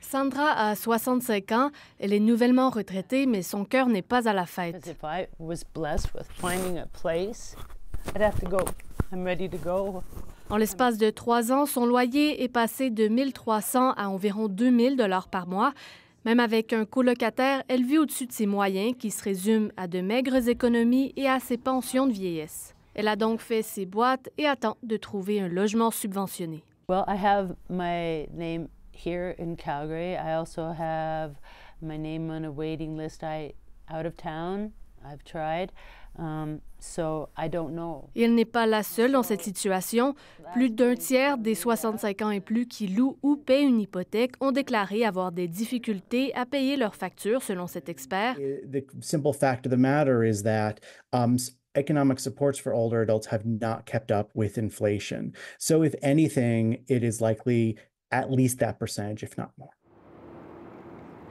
Sandra a 65 ans, elle est nouvellement retraitée, mais son cœur n'est pas à la fête. En l'espace de trois ans, son loyer est passé de 1300 à environ 2000 dollars par mois. Même avec un colocataire, elle vit au-dessus de ses moyens, qui se résument à de maigres économies et à ses pensions de vieillesse. Elle a donc fait ses boîtes et attend de trouver un logement subventionné. here in Calgary. I also have my name on a waiting list. I out of town. I've tried. Um, so I don't know. Il n'est pas la seule dans cette situation. Plus d'un tiers des 65 ans et plus qui louent ou paient une hypothèque ont déclaré avoir des difficultés à payer leurs factures, selon cet expert. The simple fact of the matter is that um, economic supports for older adults have not kept up with inflation. So, if anything, it is likely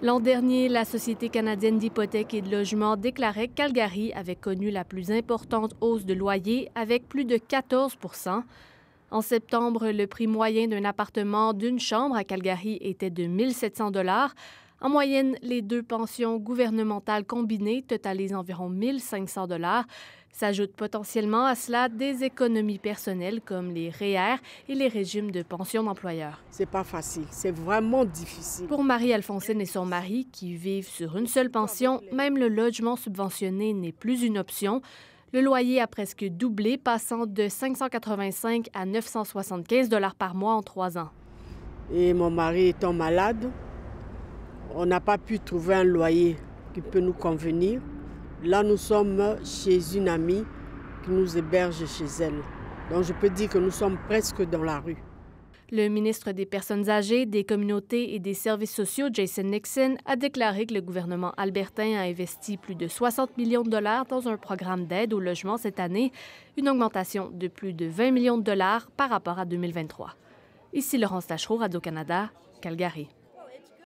L'an dernier, la Société canadienne d'hypothèques et de logements déclarait que Calgary avait connu la plus importante hausse de loyer avec plus de 14 En septembre, le prix moyen d'un appartement d'une chambre à Calgary était de 1700 en moyenne, les deux pensions gouvernementales combinées totalisent environ 1500 dollars. S'ajoutent potentiellement à cela des économies personnelles comme les REER e et les régimes de pension d'employeur. C'est pas facile, c'est vraiment difficile. Pour Marie-Alphonsine et son mari, qui vivent sur une seule pension, même le logement subventionné n'est plus une option. Le loyer a presque doublé, passant de 585 à 975 dollars par mois en trois ans. Et mon mari étant malade, on n'a pas pu trouver un loyer qui peut nous convenir. Là, nous sommes chez une amie qui nous héberge chez elle. Donc, je peux dire que nous sommes presque dans la rue. Le ministre des Personnes âgées, des Communautés et des Services sociaux, Jason Nixon, a déclaré que le gouvernement albertain a investi plus de 60 millions de dollars dans un programme d'aide au logement cette année, une augmentation de plus de 20 millions de dollars par rapport à 2023. Ici Laurence Tachereau, Radio-Canada, Calgary.